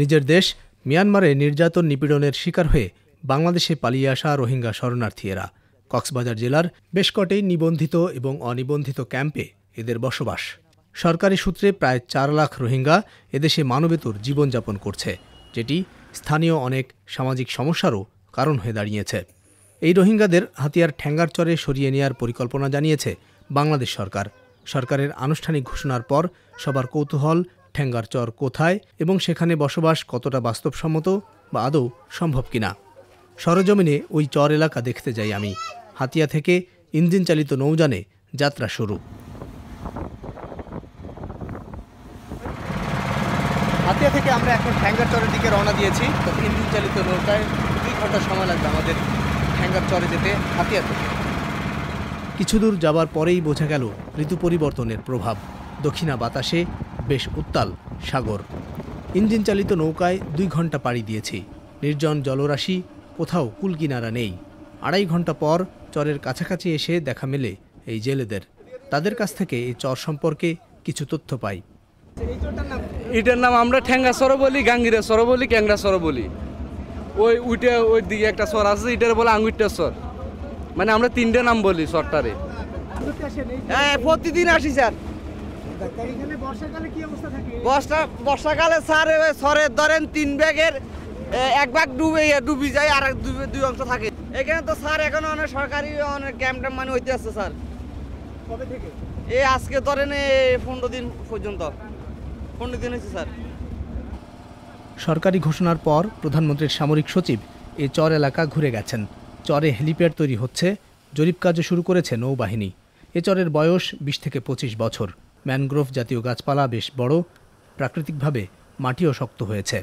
নিজের দেশ মিয়ানমারে নির্যাতন নিপীড়নের শিকার হয়ে বাংলাদেশে পালিয়ে আসা রোহিঙ্গা শরণার্থীরা কক্সবাজার জেলার বেশ কটি নিবন্ধিত এবং অনিবন্ধিত ক্যাম্পে এদের বসবাস সরকারি সূত্রে প্রায় চার লাখ রোহিঙ্গা এদেশে মানবেতর জীবনযাপন করছে যেটি স্থানীয় অনেক সামাজিক সমস্যারও কারণ হয়ে দাঁড়িয়েছে এই রোহিঙ্গাদের হাতিয়ার ঠ্যাঙ্গারচরে সরিয়ে নেয়ার পরিকল্পনা জানিয়েছে বাংলাদেশ সরকার সরকারের আনুষ্ঠানিক ঘোষণার পর সবার কৌতূহল চর কোথায় এবং সেখানে বসবাস কতটা বাস্তবসম্মত বা আদৌ সম্ভব কিনা সরজমিনে ওই চর এলাকা দেখতে যাই আমি হাতিয়া থেকে ইঞ্জিন চালিত নৌজানে যাত্রা শুরু হাতিয়া থেকে আমরা এখন ঠ্যাঙ্গার চরের দিকে রওনা দিয়েছি তো ইঞ্জিন চালিত নৌকায় দুই ঘন্টা সময় লাগবে আমাদের ঠ্যাঙ্গার চরে যেতে হাতিয়া থেকে কিছু দূর যাবার পরেই বোঝা গেল ঋতু পরিবর্তনের প্রভাব দক্ষিণা বাতাসে বেশ উত্তাল সাগর ইঞ্জিন চালিত নৌকায় দুই ঘন্টা পাড়ি দিয়েছি নির্জন জলরাশি কোথাও কুলকিনারা নেই আড়াই ঘন্টা পর চরের কাছাকাছি এসে দেখা মেলে এই জেলেদের তাদের কাছ থেকে এই চর সম্পর্কে কিছু তথ্য পাই এটার নাম আমরা ঠ্যাঙ্গা সর বলি গাঙ্গিরা সর বলি ক্যাংরা সর বলি ওই উইটা ওই দিকে একটা সর আছে এটার বলে আঙ্গুরটা সর মানে আমরা তিনটে নাম বলি সরটারে হ্যাঁ প্রতিদিন আসি স্যার বর্ষা বর্ষাকালে সারে সরের ধরেন তিন ব্যাগের এক ভাগ ডুবে ডুবি যায় আর দুই অংশ থাকে এখানে তো স্যার এখন অনেক সরকারি অনেক ক্যাম্প ট্যাম্প মানে হইতে আসছে স্যার এ এই আজকে ধরেন পনেরো দিন পর্যন্ত পনেরো দিন হয়েছে স্যার সরকারি ঘোষণার পর প্রধানমন্ত্রীর সামরিক সচিব এ চর এলাকা ঘুরে গেছেন চরে হেলিপ্যাড তৈরি হচ্ছে জরিপ কাজে শুরু করেছে নৌবাহিনী এ চরের বয়স বিশ থেকে পঁচিশ বছর ম্যানগ্রোভ জাতীয় গাছপালা বেশ বড় প্রাকৃতিকভাবে মাটিও শক্ত হয়েছে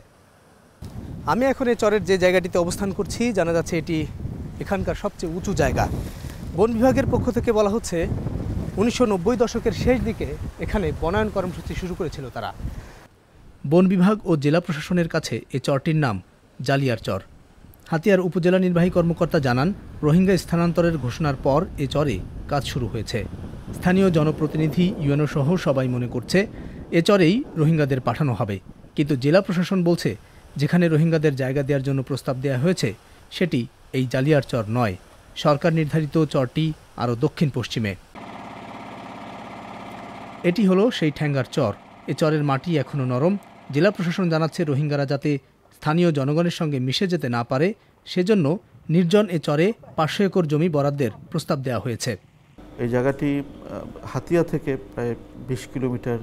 আমি এখন এই চরের যে জায়গাটিতে অবস্থান করছি জানা যাচ্ছে এটি এখানকার সবচেয়ে উঁচু জায়গা বন বিভাগের পক্ষ থেকে বলা হচ্ছে উনিশশো দশকের শেষ দিকে এখানে বনায়ন কর্মসূচি শুরু করেছিল তারা বন বিভাগ ও জেলা প্রশাসনের কাছে এ চরটির নাম জালিয়ার চর হাতিয়ার উপজেলা নির্বাহী কর্মকর্তা জানান রোহিঙ্গা স্থানান্তরের ঘোষণার পর এ চরে কাজ শুরু হয়েছে স্থানীয় জনপ্রতিনিধি ইউএনও সহ সবাই মনে করছে এ চরেই রোহিঙ্গাদের পাঠানো হবে কিন্তু জেলা প্রশাসন বলছে যেখানে রোহিঙ্গাদের জায়গা দেওয়ার জন্য প্রস্তাব দেওয়া হয়েছে সেটি এই জালিয়ার চর নয় সরকার নির্ধারিত চরটি আরও দক্ষিণ পশ্চিমে এটি হলো সেই ঠ্যাঙ্গার চর এ চরের মাটি এখনও নরম জেলা প্রশাসন জানাচ্ছে রোহিঙ্গারা যাতে স্থানীয় জনগণের সঙ্গে মিশে যেতে না পারে সেজন্য নির্জন এ চরে পাঁচশো একর জমি বরাদ্দের প্রস্তাব দেওয়া হয়েছে এই জায়গাটি হাতিয়া থেকে প্রায় বিশ কিলোমিটার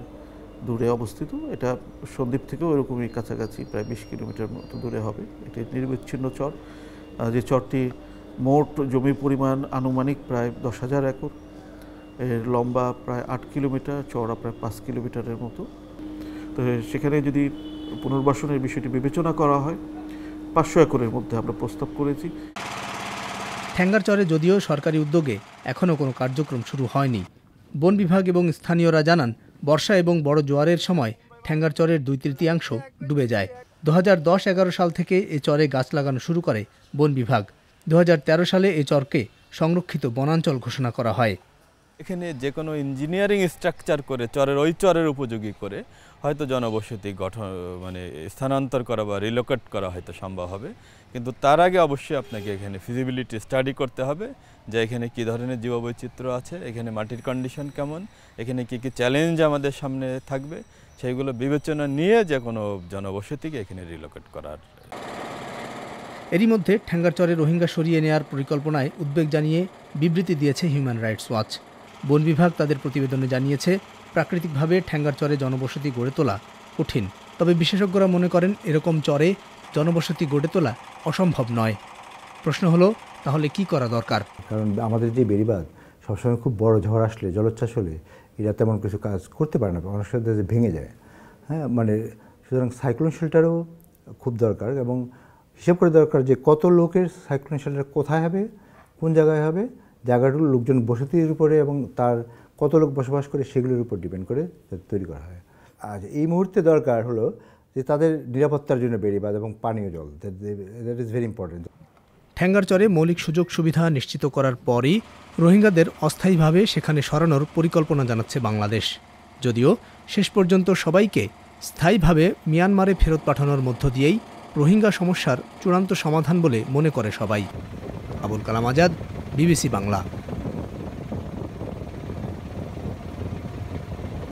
দূরে অবস্থিত এটা সন্দ্বীপ থেকেও এরকমই কাছাকাছি প্রায় বিশ কিলোমিটার মতো দূরে হবে এটি নির্বিচ্ছিন্ন চর যে চরটি মোট জমি পরিমাণ আনুমানিক প্রায় দশ হাজার একর এর লম্বা প্রায় আট কিলোমিটার চওড়া প্রায় পাঁচ কিলোমিটারের মতো তো সেখানে যদি পুনর্বাসনের বিষয়টি বিবেচনা করা হয় পাঁচশো একরের মধ্যে আমরা প্রস্তাব করেছি ঠ্যাঙ্গারচরে যদিও সরকারি উদ্যোগে এখনও কোনো কার্যক্রম শুরু হয়নি বন বিভাগ এবং স্থানীয়রা জানান বর্ষা এবং বড় জোয়ারের সময় ঠ্যাঙ্গারচরের দুই তৃতীয়াংশ ডুবে যায় দু হাজার দশ এগারো সাল থেকে এ চরে গাছ লাগানো শুরু করে বন বিভাগ দু সালে এ চরকে সংরক্ষিত বনাঞ্চল ঘোষণা করা হয় এখানে যে কোনো ইঞ্জিনিয়ারিং স্ট্রাকচার করে চরের ওই চরের উপযোগী করে হয়তো জনবসতি গঠন মানে স্থানান্তর করা বা রিলোকেট করা হয়তো সম্ভব হবে কিন্তু তার আগে অবশ্যই আপনাকে এখানে ফিজিবিলিটি স্টাডি করতে হবে যে এখানে কি ধরনের জীববৈচিত্র্য আছে এখানে মাটির কন্ডিশন কেমন এখানে কি কি চ্যালেঞ্জ আমাদের সামনে থাকবে সেইগুলো বিবেচনা নিয়ে যে কোনো জনবসতিকে এখানে রিলোকেট করার এরই মধ্যে ঠ্যাঙ্গারচরে রোহিঙ্গা সরিয়ে নেওয়ার পরিকল্পনায় উদ্বেগ জানিয়ে বিবৃতি দিয়েছে হিউম্যান রাইটস ওয়াচ বন বিভাগ তাদের প্রতিবেদনে জানিয়েছে প্রাকৃতিকভাবে ঠ্যাঙ্গার চরে জনবসতি গড়ে তোলা কঠিন তবে বিশেষজ্ঞরা মনে করেন এরকম চরে জনবসতি গড়ে তোলা অসম্ভব নয় প্রশ্ন হলো তাহলে কি করা দরকার কারণ আমাদের যে বেড়িবাদ সবসময় খুব বড় ঝড় আসলে জলোচ্ছ্বাস হলে এরা তেমন কিছু কাজ করতে পারে না অনেক সাথে ভেঙে যায় হ্যাঁ মানে সুতরাং সাইক্লোন শেল্টারও খুব দরকার এবং হিসাব করে দরকার যে কত লোকের সাইক্লোন শেল্টার কোথায় হবে কোন জায়গায় হবে জায়গাগুলো লোকজন বসতির উপরে এবং তার কত লোক বসবাস করে সেগুলোর উপর ডিপেন্ড করে তৈরি করা হয় আর এই মুহূর্তে দরকার হলো যে তাদের নিরাপত্তার জন্য বেড়িবাদ এবং পানীয় জল দ্যাট ইজ ভেরি ইম্পর্টেন্ট ঠ্যাঙ্গারচরে মৌলিক সুযোগ সুবিধা নিশ্চিত করার পরই রোহিঙ্গাদের অস্থায়ীভাবে সেখানে সরানোর পরিকল্পনা জানাচ্ছে বাংলাদেশ যদিও শেষ পর্যন্ত সবাইকে স্থায়ীভাবে মিয়ানমারে ফেরত পাঠানোর মধ্য দিয়েই রোহিঙ্গা সমস্যার চূড়ান্ত সমাধান বলে মনে করে সবাই আবুল কালাম আজাদ BBC Bangla。